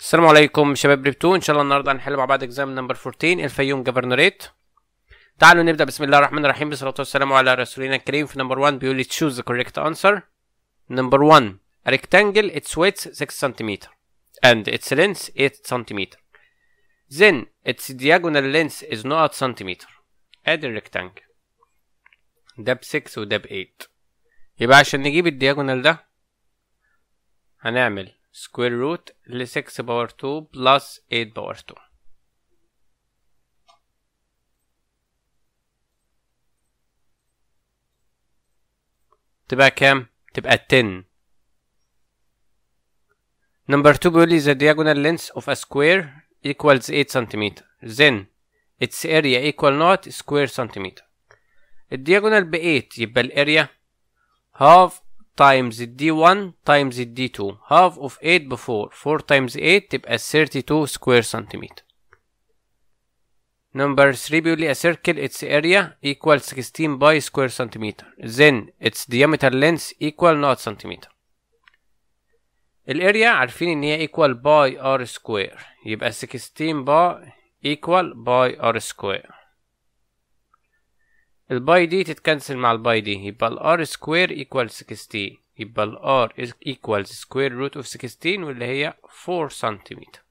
السلام عليكم شباب ريبتو ان شاء الله النهارده هنحل مع بعض اكزام نمبر 14 الفيوم جفرنوريت تعالوا نبدا بسم الله الرحمن الرحيم بالصلاه والسلام على رسولنا الكريم في نمبر 1 بيقول لي تشوز ذا كوريكت انسر نمبر 1 ريكتانجل اتس ويث 6 سنتيمتر اند اتس لينث 8 سنتيمتر زين اتس ديجونال لينث از نوت سنتيمتر ادي الريكتانجل ده ب 6 وده ب 8 يبقى عشان نجيب الدياجونال ده هنعمل square root l6 power 2 plus 8 power 2. تبقى كام؟ تبقى 10 Number 2 بيقول لي the diagonal length of a square equals 8 cm then its area equal not square centimeter diagonal ب 8 يبقى الاريا half times d1 times d2 half of 8 before 4 times 8 تبقى 32 square centimeter Number 3 بيقول لي a circle its area equals 16 by square centimeter then its diameter length equal not centimeter الاريا عارفين ان هي equal by r square يبقى 16 by equal by r square الباي دي تتكنسل مع الباي دي يبقى ال r سكوير ايكوال 16 يبقى ال r ايكوالز سكوير روت اوف 16 واللي هي 4 سنتيمتر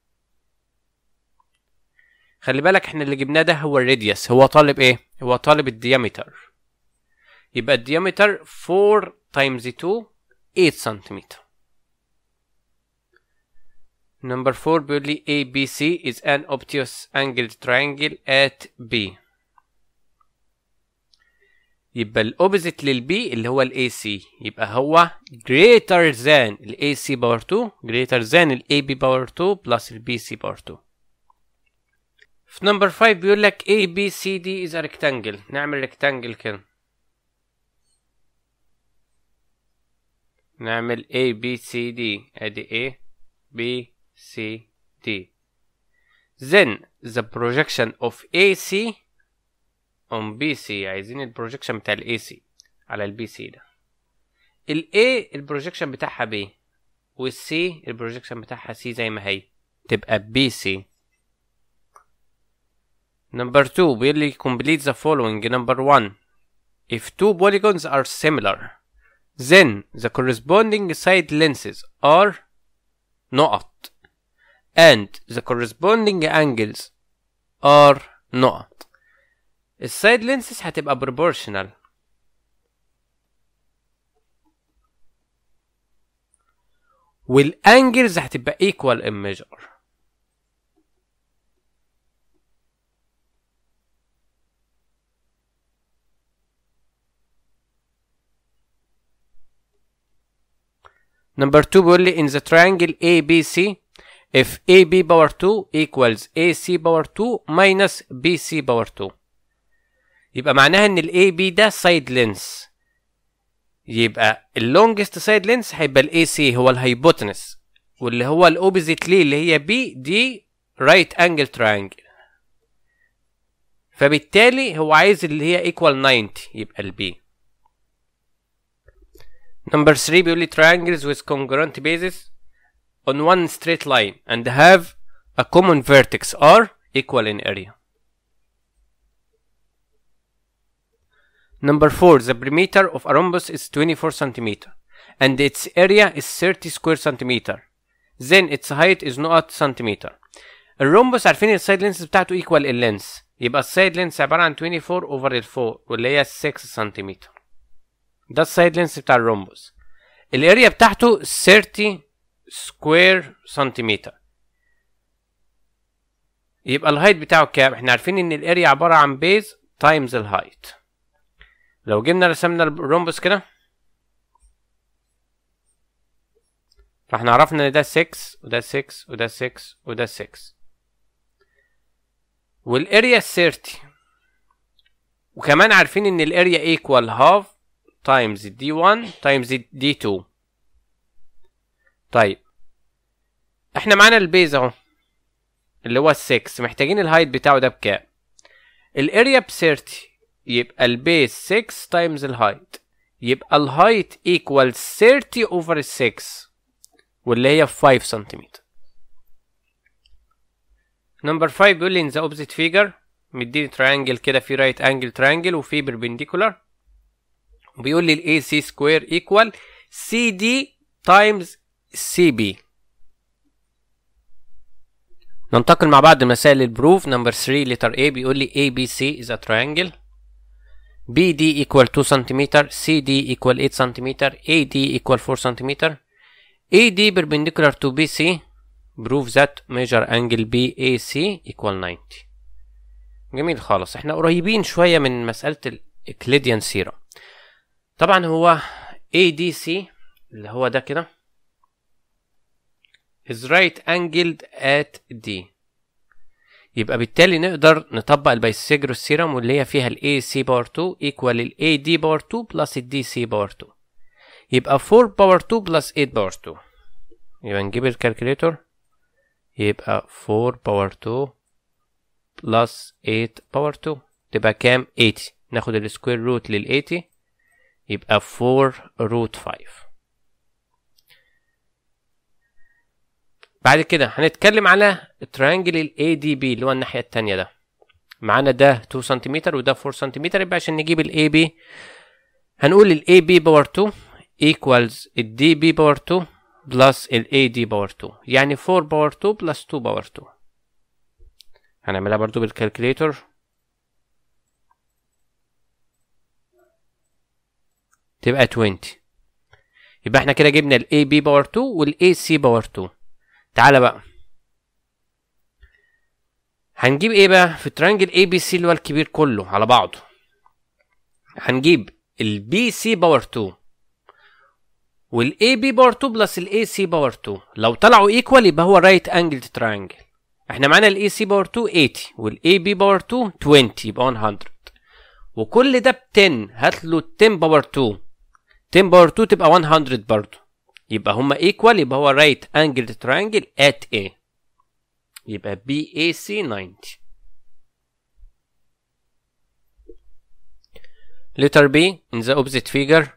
خلي بالك احنا اللي جبناه ده هو الراديوس هو طالب ايه هو طالب الديامتر يبقى الديامتر 4 تايمز 2 8 سنتيمتر نمبر 4 بيقول لي ABC is an obtuse angled triangle at B يبقى الاوبزيت للبي اللي هو الاي سي يبقى هو جريتر ذان الاي سي باور 2 جريتر ذان الاي بي باور 2 بلس البي سي باور 2 في نمبر 5 بيقول لك اي بي سي دي از ريكتانجل نعمل ريكتانجل كده نعمل اي بي سي دي ادي اي B سي دي then the projection of AC اون بي سي عايزين البروجيكشن بتاع الاي سي على البي سي ده الاي البروجيكشن بتاعها بي والسي البروجيكشن بتاعها سي زي ما هي تبقى بي سي نمبر 2 بيقول لي complete the following نمبر 1 if two polygons are similar then the corresponding side lenses are not and the corresponding angles are not السايد لينسز هتبقى بروبورشنال والانجلز هتبقى ايكوال ان ميجر Number 2 بيقول لي in the triangle ABC if AB power 2 equals AC power 2 minus BC power 2 يبقى معناها ان الاي بي ده سايد لينس يبقى اللونجست سايد لينس هيبقى الاي سي هو الهايبوتنس واللي هو الاوبزيت ليه اللي هي بي دي رايت انجل تراينجل فبالتالي هو عايز اللي هي ايكوال 90 يبقى البي نمبر 3 بيقول لي triangles with congruent bases on one straight line and have a common vertex r equal in area Number 4. The perimeter of a rhombus is 24 cm and its area is 30 square centimeter. Then its height is not centimeter. الرومبوس عارفين السايد لينس بتاعته ايكوال اللينس يبقى السايد لينس عبارة عن 24 اوفر ال 4 واللي هي 6 سنتيمتر ده السايد لينس بتاع الرومبوس الاريا بتاعته 30 سكوير سنتيمتر يبقى الهايت بتاعه كام احنا عارفين ان الاريا عبارة عن بيز تايمز الهايت لو جبنا رسمنا الرومبوس كده فاحنا عرفنا ان ده 6 وده 6 وده 6 وده 6 والاريا 30 وكمان عارفين ان الاريا ايكوال هاف تايمز دي 1 تايمز دي 2 طيب احنا معانا البيز اهو اللي هو ال 6 محتاجين الهايت بتاعه ده بكام الاريا ب 30 يبقى البيس 6 تايمز الهايت يبقى الهايت ايكوال 30 اوفر 6 واللي هي 5 سنتيمتر نمبر 5 بيقول لي ان ذا اوبزيت فيجر مديني تريانجل كده في رايت انجل تريانجل وفي بيربنديكولار وبيقول لي الاي سي سكوير ايكوال سي دي تايمز سي بي ننتقل مع بعض مسائل البروف نمبر 3 لتر A بيقول لي ABC is a triangle BD equal 2 cm CD equal 8 cm AD equal 4 cm AD perpendicular to BC. Prove that measure angle BAC equal 90. جميل خالص احنا قريبين شوية من مسألة الإكليديان سيرة. طبعا هو ADC اللي هو ده كده is right angled at D. يبقى بالتالي نقدر نطبق البيسيجروس سيرم واللي هي فيها الاي سي باور 2 ايكوال الاي دي باور 2 بلس الدي سي باور 2 يبقى 4 باور 2 بلس 8 باور 2 يبقى نجيب الكالكوليتر يبقى 4 باور 2 بلس 8 باور 2 تبقى كام 80 ناخد السكوير روت لل 80 يبقى 4 روت 5 بعد كده هنتكلم على الترينجل الاي دي بي اللي هو الناحيه الثانيه ده معانا ده 2 سنتيمتر وده 4 سنتيمتر يبقى عشان نجيب الاي بي هنقول الاي بي باور 2 ايكوالز الدي بي باور 2 بلس الاي دي باور 2 يعني 4 باور 2 بلس 2 باور 2 هنعملها برضو بالكالكوليتر تبقى 20 يبقى احنا كده جبنا الاي بي باور 2 والاي سي باور 2 تعالى بقى هنجيب ايه بقى في الترانجل اي بي سي اللي هو الكبير كله على بعضه هنجيب البي سي باور 2 والاي بي باور 2 بلس الاي سي باور 2 لو طلعوا ايكوال يبقى هو رايت انجل ترانجل احنا معانا الاي سي باور 2 80 والاي بي باور 2 20 يبقى 100 وكل ده ب 10 هات له 10 باور 2 10 باور 2 تبقى 100 برضه يبقى equal. ايكوال يبقى هو رايت انجلد تريانجل ات A يبقى بي اي سي 90 letter B in the opposite figure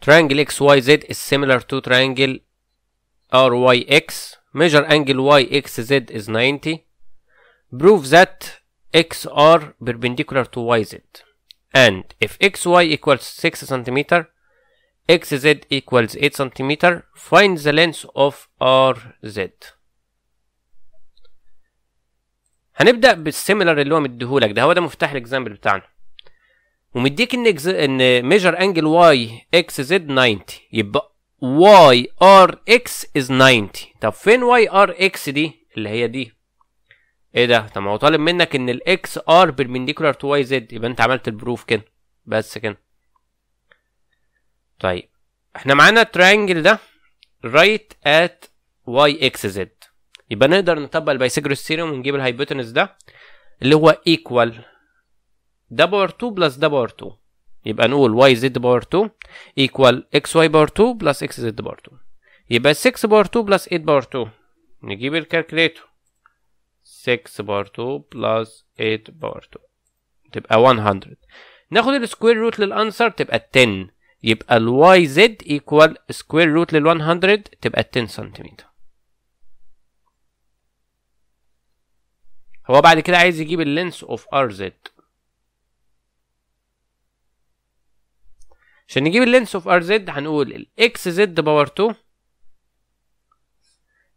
triangle XYZ is similar to triangle RYX measure angle YXZ is 90 prove that XR perpendicular to YZ and if XY equals 6 centimeter xz equals 8 centimeter find the length of rz هنبدا بالسيميلر اللي هو مديهولك ده هو ده مفتاح الاكزامبل بتاعنا ومديك ان ان ميجر انجل واي اكس زد 90 يبقى واي ار اكس از 90 طب فين واي ار اكس دي اللي هي دي ايه ده طب ما هو طالب منك ان الاكس ار بيرمنديكولار تو واي زد يبقى انت عملت البروف كده بس كده طيب احنا معانا الترينجل ده رايت ات واي اكس زد يبقى نقدر نطبق البايثاجورس ثيرم ونجيب الهايبوتنس ده اللي هو ايكوال ده باور 2 بلس ده باور 2 يبقى نقول واي زد باور 2 ايكوال اكس واي باور 2 بلس اكس زد باور 2 يبقى 6 باور 2 بلس 8 باور 2 نجيب الكالكوليتور 6 باور 2 بلس 8 باور 2 تبقى 100 ناخد السكوير روت للانسر تبقى 10 يبقى y z equal square روت لل 100 تبقى 10 سنتيمتر هو بعد كده عايز يجيب اللينس اوف ار زد عشان نجيب اللينس اوف ار زد هنقول الاكس زد باور 2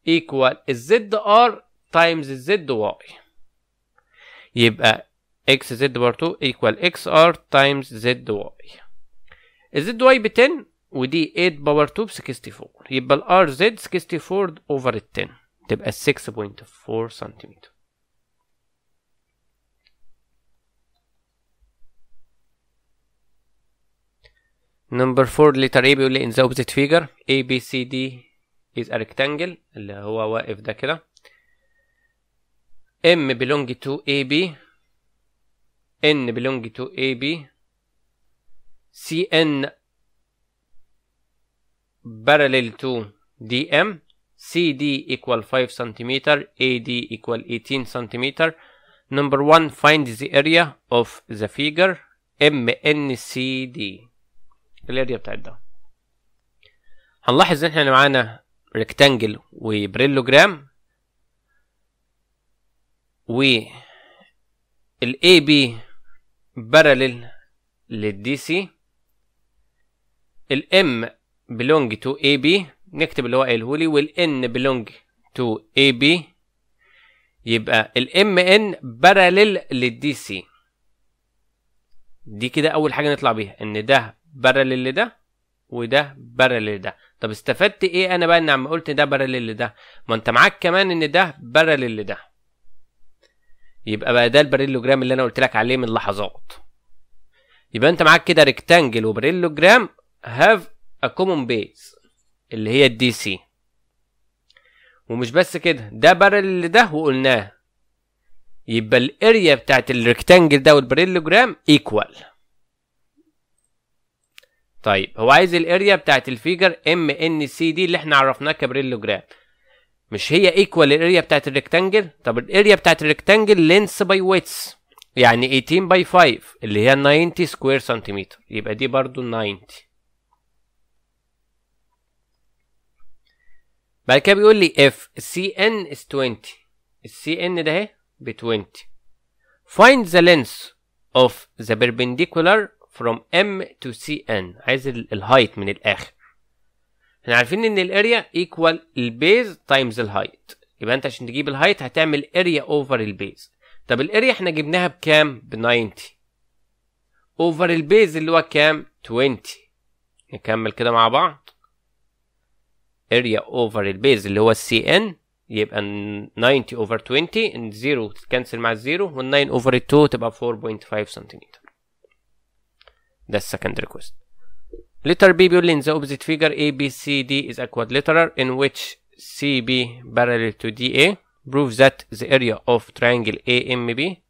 ايكوال الزد ار تايمز الزد واي يبقى اكس زد باور 2 ايكوال اكس ار تايمز زد واي الزد واي ب 10 ودي 8 باور 2 ب 64 يبقى الار زد 64 اوفر ال 10 تبقى 6.4 سنتيمتر نمبر 4 لتر ايه بيقول لي ان ذا اوبزيت فيجر اي بي سي دي از ا ريكتانجل اللي هو واقف ده كده ام بيلونج تو اي بي ان بيلونج تو اي بي CN parallel to DM CD equal 5 centimeter AD equal 18 centimeter number 1 find the area of the figure MNCD الاريا بتاعت ده هنلاحظ ان احنا معانا ريكتانجل وبريلوجرام و ال AB parallel للدي سي الام belong to AB نكتب اللي هو قاله لي والN belong to AB يبقى الام ان باراليل للدي سي دي كده اول حاجه نطلع بيها ان ده باراليل لده وده باراليل لده طب استفدت ايه انا بقى ان عم قلت ده باراليل لده ما انت معاك كمان ان ده باراليل لده يبقى بقى ده الباريلوجرام اللي انا قلت لك عليه من لحظات يبقى انت معاك كده ريكتانجل وباريلوجرام هاف ا كومون بيز اللي هي الدي سي ومش بس كده ده بارل لده وقلناه يبقى الاريا بتاعت الريكتانجل ده والباريلوجرام ايكوال طيب هو عايز الاريا بتاعت الفيجر ام ان سي دي اللي احنا عرفناها كبريلوجرام مش هي ايكوال الاريا بتاعت الريكتانجل طب الاريا بتاعت الريكتانجل لينس باي ويتس يعني 18 باي 5 اللي هي 90 سكوير سنتيمتر يبقى دي برضو 90 بعد كده بيقول لي if cn is 20 السي ان ده اهي ب 20 find the length of the perpendicular from m to cn عايز الهايت من الاخر احنا عارفين ان الاريا ايكوال البيز تايمز الهايت يبقى انت عشان تجيب الهايت هتعمل اريا اوفر البيز طب الاريا احنا جبناها بكام ب 90 اوفر البيز اللي هو كام 20 نكمل كده مع بعض اريا اوفر البيز اللي هو السي ان يبقى 90 اوفر 20 ان 0 تتكنسل مع الزيرو وال9 اوفر 2 تبقى 4.5 سنتيمتر ده السكند ريكوست letter B بيقول لي in the opposite figure A B C D is a quadrilateral in which C B parallel to D A prove that the area of triangle A M B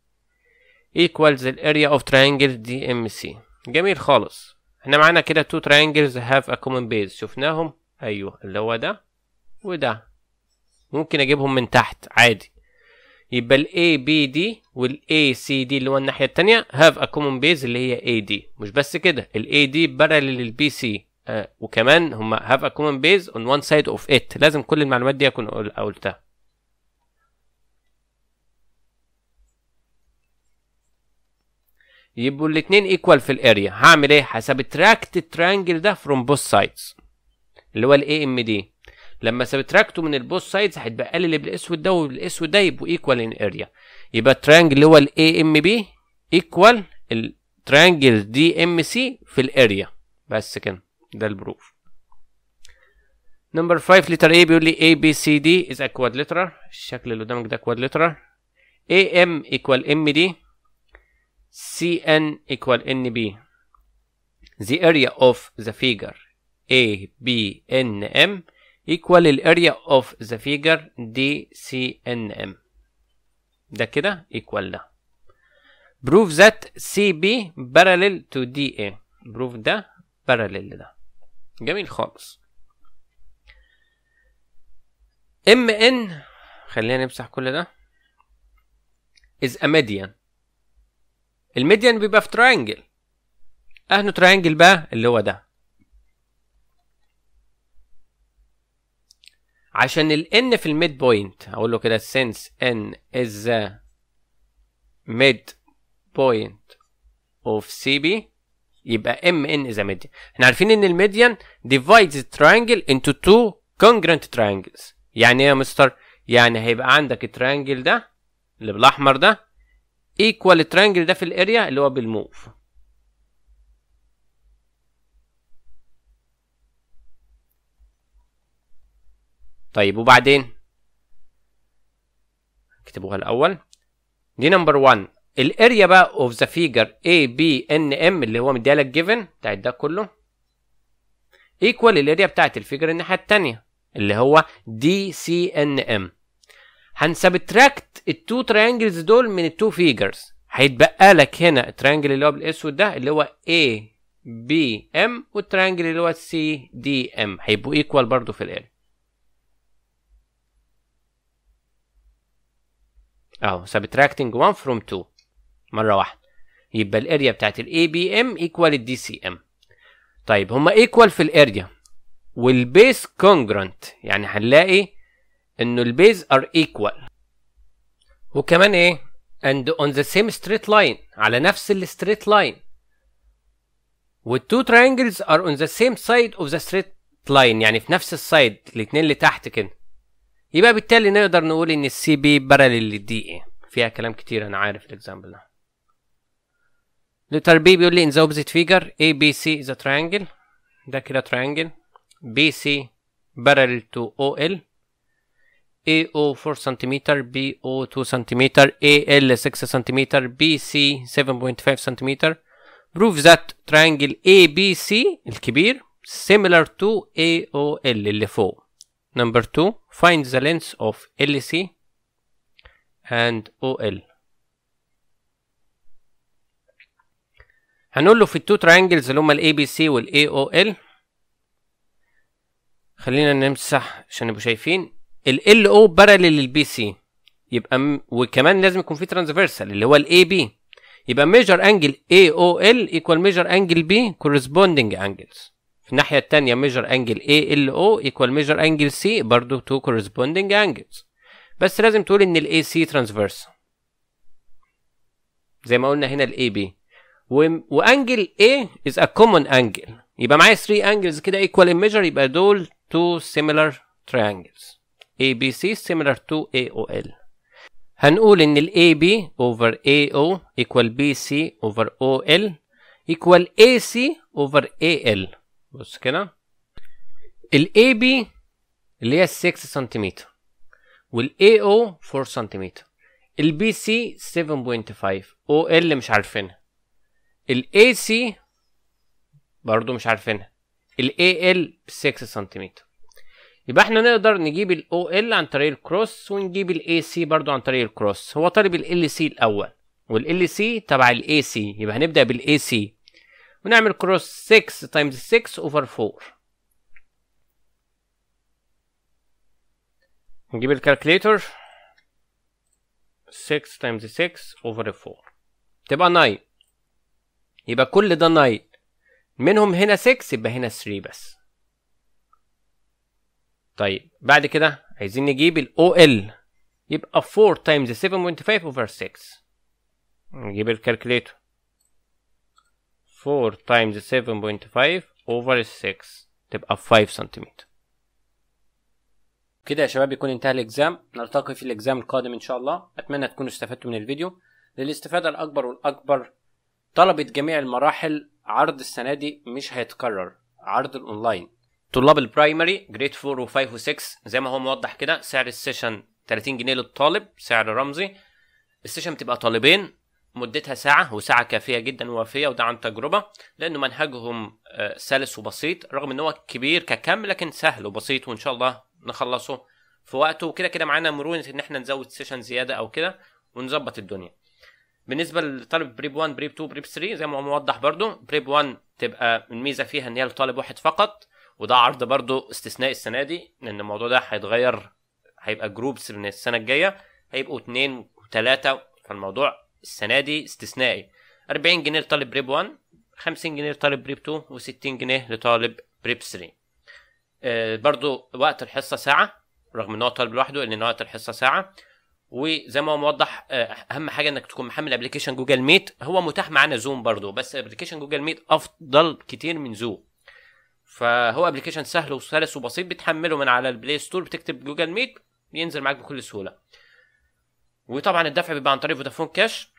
equals the area of triangle D M C جميل خالص احنا معانا كده two triangles have a common base شفناهم ايوه اللي هو ده وده ممكن اجيبهم من تحت عادي يبقى ال ABD وال ACD اللي هو الناحية التانية have a common base اللي هي AD مش بس كده ال AD parallel للبي BC آه، وكمان هما have a common base on one side of it لازم كل المعلومات دي اكون قلتها يبقوا الاتنين ايكوال في الاريا هعمل ايه؟ هسبتراكت الترانجل ده from both sides اللي هو الاي ام دي لما سبتراكته من البوث سايدز هيتبقى لي اللي بالاسود ده والاسود ده يبقوا ايكوال ان اريا يبقى الترينجل اللي هو الاي ام بي ايكوال الترينجل دي ام سي في الاريا بس كده ده البروف نمبر 5 لتر A بيقول لي A B C D is a quadrilateral الشكل اللي قدامك ده quadrilateral A M equal M D C N equal N B the area of the figure A B N M equal area of the figure D C N M ده كده equal ده prove that CB parallel to DA prove ده parallel لده جميل خالص M N خلينا نمسح كل ده is a median الميديان بيبقى في تراينجل اهنو تراينجل بقى اللي هو ده عشان n في الميد بوينت اقول له كده since n is the midpoint of CB يبقى mn is the median احنا عارفين ان الميديان divides the triangle into two congruent triangles يعني ايه يا مستر يعني هيبقى عندك التريانجل ده اللي بالاحمر ده ايكوال التريانجل ده في الاريا اللي هو بالموف طيب وبعدين اكتبوها الاول دي نمبر 1 الاريا بقى اوف ذا فيجر اي بي ان ام اللي هو مديها لك جيفن بتاعت ده كله ايكوال الاريا بتاعت الفيجر الناحيه الثانيه اللي هو دي سي ان ام هنسبتراكت التو تريانجلز دول من التو فيجرز هيتبقى لك هنا الترانجل اللي هو بالاسود ده اللي هو اي بي ام والترانجل اللي هو سي دي ام هيبقوا ايكوال برضو في الاريا اهو سبتراكتنج 1 فروم 2 مره واحده يبقى الاريا بتاعت الاي بي ام ايكوال الدي سي ام طيب هما ايكوال في الاريا والبيس كونجرنت يعني هنلاقي انه البيز ار ايكوال وكمان ايه and on the same straight line على نفس الستريت لاين والتو triangles are on the same side of the straight line يعني في نفس السايد الاتنين اللي تحت كده يبقى بالتالي نقدر نقول ان السي بي باراليل للدي اي فيها كلام كتير انا عارف الاكزامبل ده لتر بي بيقول لي ان ذا اوبزيت فيجر اي بي سي از تريانجل ده كده تريانجل بي سي باراليل تو او ال اي او 4 سنتيمتر بي او 2 سنتيمتر اي ال 6 سنتيمتر بي سي 7.5 سنتيمتر بروف ذات prove اي بي سي الكبير سيميلر تو اي او ال اللي فوق Number two, find the length of LC and OL. هنقول له في التو ترينجلز اللي هما الـ ABC والـ AOL خلينا نمسح عشان نبقوا شايفين الـ LO بارالل للـ BC يبقى م... وكمان لازم يكون في ترانزفيرسال اللي هو الـ AB يبقى ميجر انجل AOL equal ايكوال ميجر انجل B كورسبوندنج انجلز في الناحية التانية measure angle ALO equal measure angle C برضو two corresponding angles بس لازم تقول إن ال AC transverse زي ما قلنا هنا ال AB و وانجل A is a common angle يبقى معايا 3 angles كده equal in measure يبقى دول two similar triangles ABC similar to AOL هنقول إن ال AB over AO equal BC over OL equal AC over AL بص كده الاي بي اللي هي 6 سنتيمتر والاي او 4 سنتيمتر البي سي 7.5 او ال مش عارفينها الاي سي برضو مش عارفينها الاي ال 6 سنتيمتر يبقى احنا نقدر نجيب الاو ال عن طريق الكروس ونجيب الاي سي برضو عن طريق الكروس هو طالب ال سي الاول والال سي تبع الاي سي يبقى هنبدا بالاي سي ونعمل كروس 6 تايمز 6 اوفر 4 نجيب الكالكليتر 6 تايمز 6 اوفر 4 تبقى 9 يبقى كل ده 9 منهم هنا 6 يبقى هنا 3 بس طيب بعد كده عايزين نجيب ال OL يبقى 4 تايمز 7.5 اوفر 6 نجيب الكالكليتر 4 times 7.5 over 6 تبقى 5 سنتيمتر كده يا شباب يكون انتهى الاكزام نلتقي في الاكزام القادم ان شاء الله اتمنى تكونوا استفدتوا من الفيديو للاستفاده الاكبر والاكبر طلبة جميع المراحل عرض السنه دي مش هيتكرر عرض الاونلاين طلاب البرايمري جريد 4 و5 و6 زي ما هو موضح كده سعر السيشن 30 جنيه للطالب سعر رمزي السيشن بتبقى طالبين مدتها ساعة وساعة كافية جدا ووافية وده عن تجربة لأنه منهجهم آه، سلس وبسيط رغم إن هو كبير ككم لكن سهل وبسيط وإن شاء الله نخلصه في وقته وكده كده معانا مرونة إن إحنا نزود سيشن زيادة أو كده ونظبط الدنيا. بالنسبة لطالب بريب 1 بريب 2 بريب 3 زي ما هو موضح برضو بريب 1 تبقى الميزة فيها إن هي لطالب واحد فقط وده عرض برضو استثناء السنة دي لأن الموضوع ده هيتغير هيبقى جروبس من السنة الجاية هيبقوا اتنين وتلاتة فالموضوع السنه دي استثنائي 40 جنيه لطالب بريب 1 50 جنيه لطالب بريب 2 و60 جنيه لطالب بريب 3 آه، برضو وقت الحصه ساعه رغم ان هو طالب لوحده لان وقت الحصه ساعه وزي ما هو موضح آه، اهم حاجه انك تكون محمل ابلكيشن جوجل ميت هو متاح معانا زوم برضو بس ابلكيشن جوجل ميت افضل كتير من زوم فهو ابلكيشن سهل وسلس وبسيط بتحمله من على البلاي ستور بتكتب جوجل ميت بينزل معاك بكل سهوله وطبعا الدفع بيبقى عن طريق فودافون كاش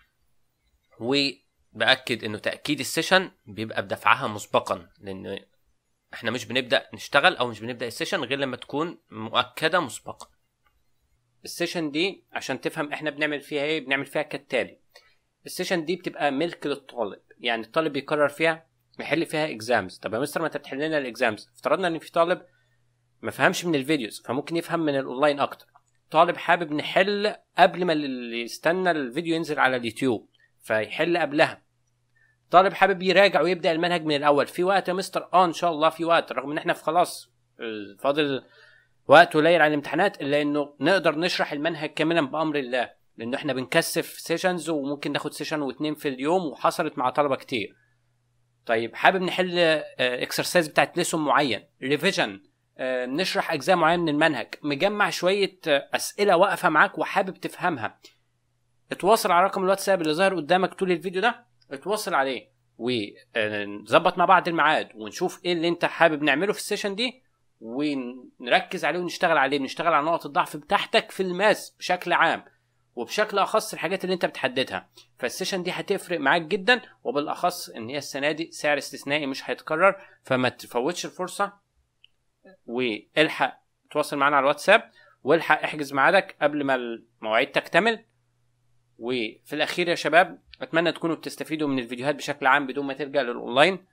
وباكد انه تاكيد السيشن بيبقى بدفعها مسبقا لان احنا مش بنبدا نشتغل او مش بنبدا السيشن غير لما تكون مؤكده مسبقا السيشن دي عشان تفهم احنا بنعمل فيها ايه بنعمل فيها كالتالي السيشن دي بتبقى ملك للطالب يعني الطالب بيقرر فيها يحل فيها اكزامز طب يا مستر ما انت بتحل لنا الاكزامز افترضنا ان في طالب ما فهمش من الفيديوز فممكن يفهم من الاونلاين اكتر طالب حابب نحل قبل ما اللي يستنى الفيديو ينزل على اليوتيوب فيحل قبلها طالب حابب يراجع ويبدا المنهج من الاول في وقت يا مستر اه ان شاء الله في وقت رغم ان احنا في خلاص آه، فاضل وقت قليل على الامتحانات الا انه نقدر نشرح المنهج كاملا بامر الله لان احنا بنكثف سيشنز وممكن ناخد سيشن واتنين في اليوم وحصلت مع طلبه كتير طيب حابب نحل اكسرسايز آه، بتاعت ليسون معين ريفيجن آه، نشرح اجزاء معينه من المنهج مجمع شويه اسئله واقفه معاك وحابب تفهمها اتواصل على رقم الواتساب اللي ظاهر قدامك طول الفيديو ده اتواصل عليه ونظبط مع بعض الميعاد ونشوف ايه اللي انت حابب نعمله في السيشن دي ونركز عليه ونشتغل عليه بنشتغل على نقط الضعف بتاعتك في الماس بشكل عام وبشكل اخص الحاجات اللي انت بتحددها فالسيشن دي هتفرق معاك جدا وبالاخص ان هي السنه دي سعر استثنائي مش هيتكرر فما تفوتش الفرصه والحق تواصل معانا على الواتساب والحق احجز ميعادك قبل ما المواعيد تكتمل وفي الاخير يا شباب اتمنى تكونوا بتستفيدوا من الفيديوهات بشكل عام بدون ما ترجع للاونلاين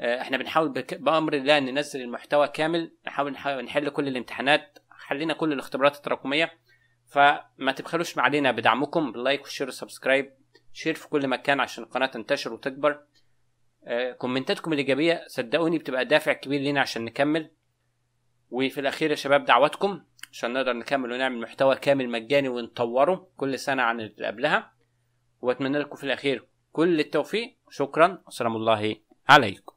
آه، احنا بنحاول بك... بامر الله ننزل المحتوى كامل نحاول نحل كل الامتحانات حلينا كل الاختبارات التراكميه فما تبخلوش علينا بدعمكم باللايك والشير والسبسكرايب شير في كل مكان عشان القناه تنتشر وتكبر آه كومنتاتكم الايجابيه صدقوني بتبقى دافع كبير لينا عشان نكمل وفي الاخير يا شباب دعواتكم عشان نقدر نكمل ونعمل محتوى كامل مجاني ونطوره كل سنة عن اللي قبلها واتمنى لكم في الاخير كل التوفيق شكرا وسلام الله عليكم